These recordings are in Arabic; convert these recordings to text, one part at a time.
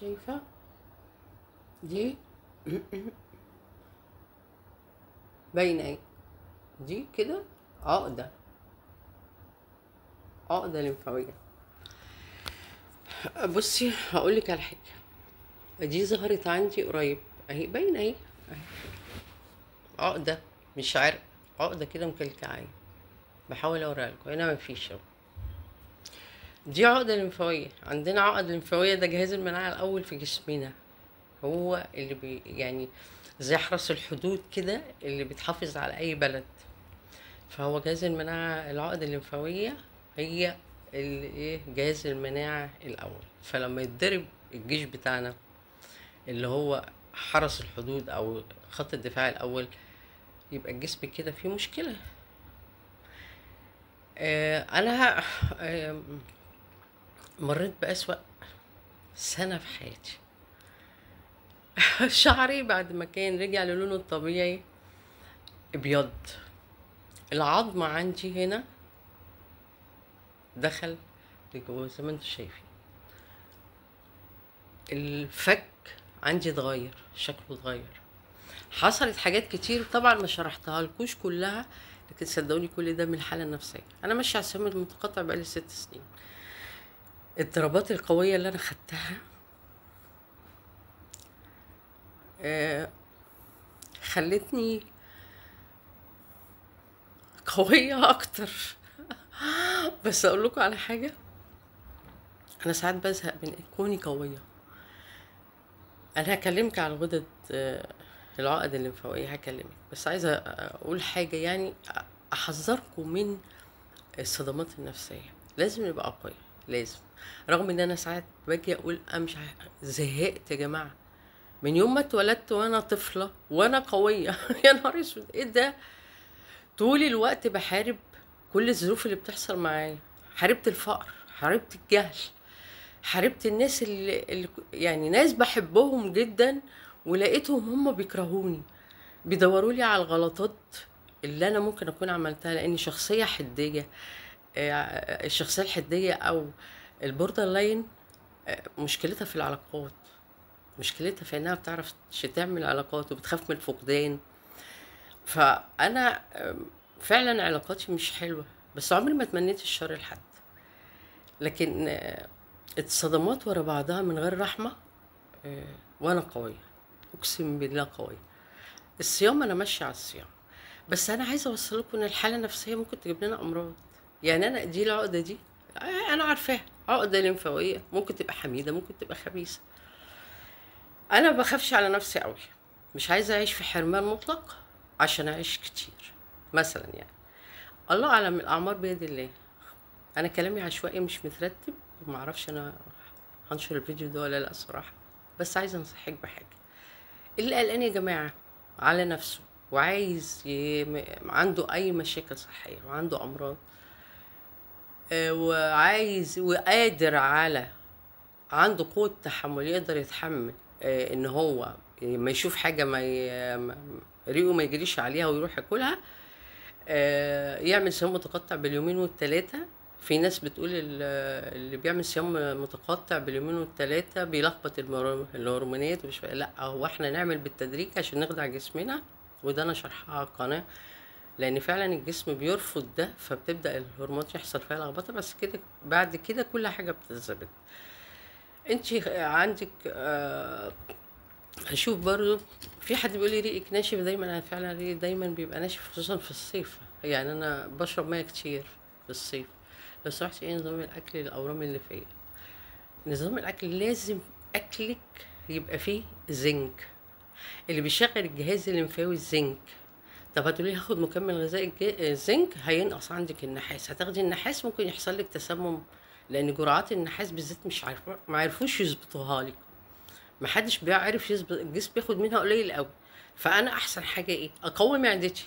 شايفة دي باينة ايه دي كده عقدة آه، عقدة آه، لمفاوية بصي هقولك على حاجة دي ظهرت عندي قريب اهي باينة اهي عقدة آه، مش عرق عقدة كده مكلكعة بحاول اوريها لكم هنا مفيش اهو دي عقدة لمفاوية عندنا عقد لمفاوية ده جهاز المناعة الأول في جسمنا هو اللي بي يعني زي حرس الحدود كده اللي بتحافظ على أي بلد فهو جهاز المناعة العقد اللمفاوية هي ايه جهاز المناعة الأول فلما يتضرب الجيش بتاعنا اللي هو حرس الحدود أو خط الدفاع الأول يبقى الجسم كده فيه مشكلة آه أنا آه مريت بأسوأ سنة في حياتي شعري بعد ما كان رجع للونه الطبيعي ابيض العظم عندي هنا دخل لجوه زي ما انتم شايفين الفك عندي اتغير شكله اتغير حصلت حاجات كتير طبعا ما شرحتها لكوش كلها لكن صدقوني كل ده من الحاله النفسيه انا ماشيه على السم المتقطع بقالي ست سنين الضربات القوية اللي أنا خدتها آه، خلتني قوية أكتر بس أقول لكم على حاجة أنا ساعات بزهق من كوني قوية أنا هكلمك على غدد آه، العقد الليمفاوية هكلمك بس عايزة أقول حاجة يعني أحذركم من الصدمات النفسية لازم نبقى قوية لازم رغم ان انا ساعات باجي اقول انا مش زهقت يا جماعه من يوم ما اتولدت وانا طفله وانا قويه يا نهار اسود ايه ده طول الوقت بحارب كل الظروف اللي بتحصل معايا حاربت الفقر حاربت الجهل حاربت الناس اللي, اللي يعني ناس بحبهم جدا ولقيتهم هم بيكرهوني بيدوروا لي على الغلطات اللي انا ممكن اكون عملتها لاني شخصيه حديه الشخصيه آه، الحديه او البوردر لاين آه، مشكلتها في العلاقات مشكلتها في انها بتعرف تعمل علاقات وبتخاف من الفقدان فانا فعلا علاقاتي مش حلوه بس عمري ما تمنيت الشر لحد لكن آه، اتصدمات ورا بعضها من غير رحمه آه، وانا قويه اقسم بالله قويه الصيام انا ماشيه على الصيام بس انا عايزه اوصل لكم ان الحاله النفسيه ممكن تجيب لنا امراض يعني انا دي العقده دي انا عارفاها عقدة اه لمفاوية ممكن تبقى حميدة ممكن تبقى خبيثة أنا ما بخافش على نفسي قوي مش عايزة أعيش في حرمان مطلق عشان أعيش كتير مثلا يعني الله أعلم الأعمار بيد الله أنا كلامي عشوائي مش مترتب ومعرفش أنا هنشر الفيديو ده ولا لأ صراحة بس عايزة أنصحك بحاجة اللي قلقان يا جماعة على نفسه وعايز يم... عنده أي مشاكل صحية وعنده أمراض آه، وعايز وقادر على عنده قوة تحمل يقدر يتحمل آه، ان هو ما يشوف حاجة ما ي... ريقه ما يجريش عليها ويروح ياكلها آه، يعمل صيام متقطع باليومين والتلاتة في ناس بتقول اللي بيعمل صيام متقطع باليومين والتلاتة بيلخبط الهرمونات ومش لا هو احنا نعمل بالتدريج عشان نخدع جسمنا وده انا شرحها على القناه لان فعلا الجسم بيرفض ده فبتبدا الهرمونات يحصل فيها لخبطه بس كده بعد كده كل حاجه بتتظبط انت عندك آه هشوف برضو في حد بيقول لي ريقك ناشف دايما انا فعلا ريقي دايما بيبقى ناشف خصوصا في الصيف يعني انا بشرب ميه كتير في الصيف لو سمحتي ايه نظام الاكل الاورام اللي فيا نظام الاكل لازم اكلك يبقى فيه زنك اللي بيشغل الجهاز الليمفاوي الزنك طب هتقولي هاخد مكمل غذائي الزنك آه، هينقص عندك النحاس هتاخدي النحاس ممكن يحصل لك تسمم لان جرعات النحاس بالذات مش عارفه ما عرفوش يظبطوها لك ما حدش بيعرف يظبط الجسم بياخد منها قليل قوي فانا احسن حاجه ايه اقوي معدتي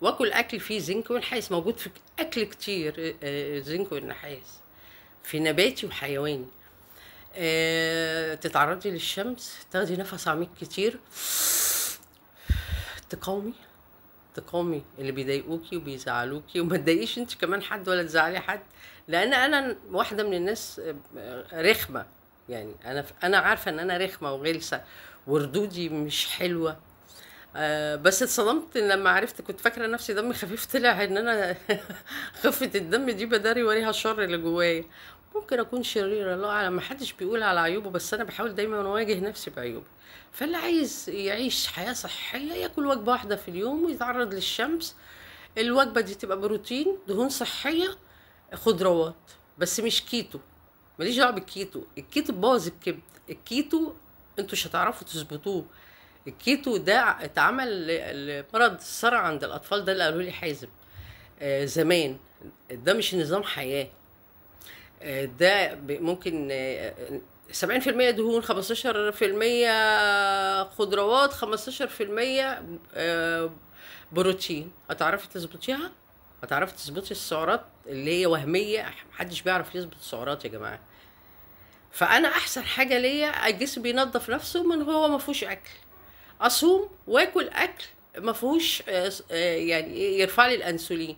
واكل اكل فيه زنك ونحاس موجود في اكل كتير آه، آه، زنك والنحاس في نباتي وحيواني تتعرضي للشمس تاخدي نفس عميق كتير تقاومي انتقامي اللي بيضايقوكي وبيزعلوكي وما تضايقيش انت كمان حد ولا تزعلي حد لان انا واحده من الناس آه، رخمه يعني انا انا عارفه ان انا رخمه وغلسه وردودي مش حلوه آه، بس اتصدمت لما عرفت كنت فاكره نفسي دمي خفيف طلع ان انا خفه الدم دي بداري وريها الشر اللي جوايا ممكن اكون شريره الله اعلم ما حدش بيقول على عيوبه بس انا بحاول دايما اواجه نفسي بعيوبي فاللي عايز يعيش حياه صحيه ياكل وجبه واحده في اليوم ويتعرض للشمس الوجبه دي تبقى بروتين دهون صحيه خضروات بس مش كيتو ماليش دعوه بالكيتو الكيتو بوظ الكبد الكيتو انتوا مش هتعرفوا تظبطوه الكيتو ده اتعمل لمرض الصرع عند الاطفال ده اللي قالوا لي حازم آه زمان ده مش نظام حياه ده ممكن 70% دهون 15% خضروات 15% آه، بروتين هتعرفي تظبطيها هتعرفي تظبطي السعرات اللي هي وهميه محدش بيعرف يظبط السعرات يا جماعه فانا احسن حاجه ليا الجسم بينظف نفسه من هو ما فيهوش اكل اصوم واكل اكل ما فيهوش آه، يعني إيه، يرفع لي الانسولين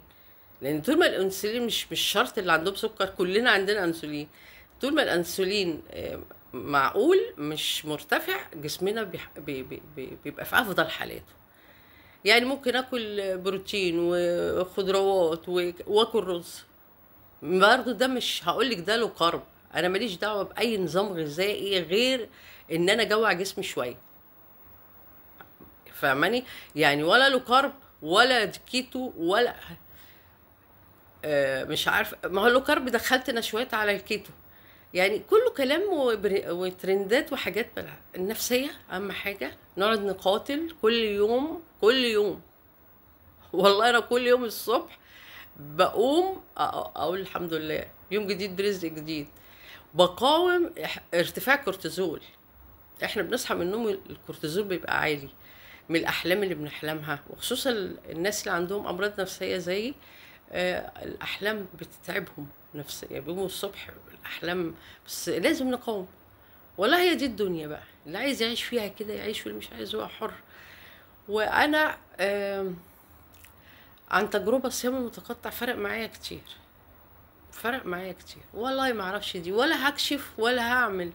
لان طول ما الانسولين مش مش شرط اللي عندهم سكر كلنا عندنا انسولين طول ما الانسولين آه، معقول مش مرتفع جسمنا بي... بي... بيبقى في افضل حالاته يعني ممكن اكل بروتين وخضروات واكل رز برضه ده مش هقولك ده له قرب انا ماليش دعوه باي نظام غذائي غير ان انا اجوع جسمي شويه فاهماني يعني ولا له كارب ولا كيتو ولا آه، مش عارف ما هو كارب دخلت شويه على الكيتو يعني كله كلام وترندات وحاجات بلع. النفسيه اهم حاجه نقعد نقاتل كل يوم كل يوم والله انا كل يوم الصبح بقوم اقول الحمد لله يوم جديد برزق جديد بقاوم ارتفاع كورتيزول احنا بنصحى من النوم الكورتيزول بيبقى عالي من الاحلام اللي بنحلمها وخصوصا الناس اللي عندهم امراض نفسيه زيي الأحلام بتتعبهم نفسيا يعني بيقوموا الصبح الأحلام بس لازم نقاوم والله هي دي الدنيا بقى اللي عايز يعيش فيها كده يعيش واللي مش عايز هو حر وأنا عن تجربة الصيام المتقطع فرق معايا كتير فرق معايا كتير والله ما اعرفش دي ولا هكشف ولا هعمل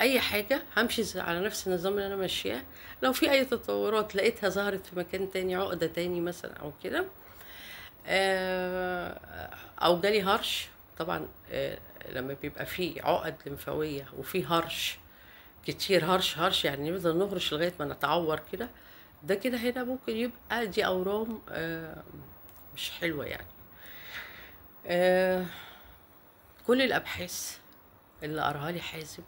اي حاجه همشي على نفس النظام اللي انا ماشياه لو في اي تطورات لقيتها ظهرت في مكان تاني عقده تاني مثلا او كده آه، او جالي هرش طبعا آه، لما بيبقى في عقد لمفاويه وفي هرش كتير هرش هرش يعني نفضل نهرش لغايه ما نتعور كده ده كده هنا ممكن يبقى دي اورام آه، مش حلوه يعني كل الابحاث اللي قراها لي حازم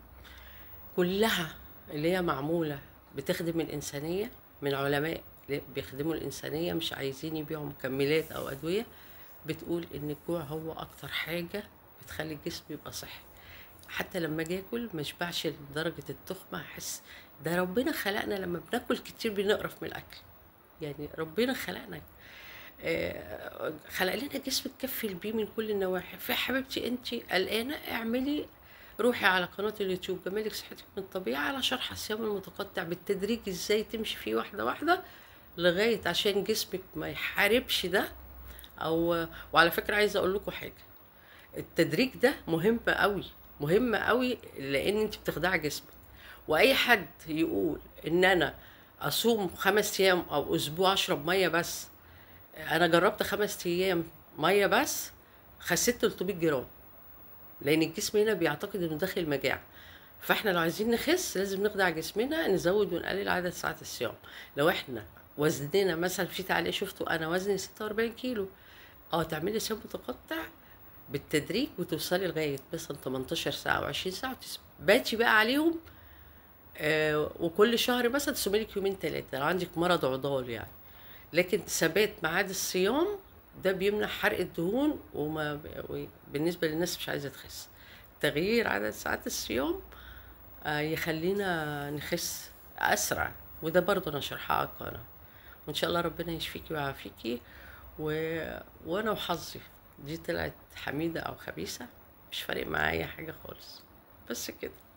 كلها اللي هي معمولة بتخدم الإنسانية من علماء بيخدموا الإنسانية مش عايزين يبيعوا مكملات أو أدوية بتقول إن الجوع هو أكتر حاجة بتخلي الجسم يبقى صحي حتى لما اجي اكل ما اشبعش لدرجه التخمه احس ده ربنا خلقنا لما بناكل كتير بنقرف من الاكل يعني ربنا خلقنا آه، خلق لنا جسم تكفل بيه من كل النواحي فحبيبتي انت قلقانه اعملي روحي على قناة اليوتيوب جمالك صحتك من الطبيعة على شرح الصيام المتقطع بالتدريج ازاي تمشي فيه واحدة واحدة لغاية عشان جسمك ما يحاربش ده او وعلى فكرة عايزة اقول لكم حاجة التدريج ده مهم قوي مهم قوي لان انت بتخدعي جسمك واي حد يقول ان انا اصوم خمس ايام او اسبوع اشرب ميه بس انا جربت خمس ايام ميه بس خسيت 300 جرام لان الجسم هنا بيعتقد انه داخل مجاعه فاحنا لو عايزين نخس لازم نخدع جسمنا نزود ونقلل عدد ساعات الصيام لو احنا وزننا مثلا في تعليق شفته انا وزني 46 كيلو اه تعملي صيام متقطع بالتدريج وتوصلي لغايه مثلا 18 ساعه و20 ساعه وتثبتي بقى عليهم آه وكل شهر مثلا تصومي لك يومين ثلاثه لو عندك مرض عضال يعني لكن ثبات ميعاد الصيام ده بيمنع حرق الدهون وما بالنسبه للناس مش عايزه تخس تغيير عدد ساعات الصيام آه، يخلينا نخس اسرع وده برضه انا شرحها على القناه وان شاء الله ربنا يشفيكي ويعافيكي و... وانا وحظي دي طلعت حميده او خبيثه مش فارق معايا حاجه خالص بس كده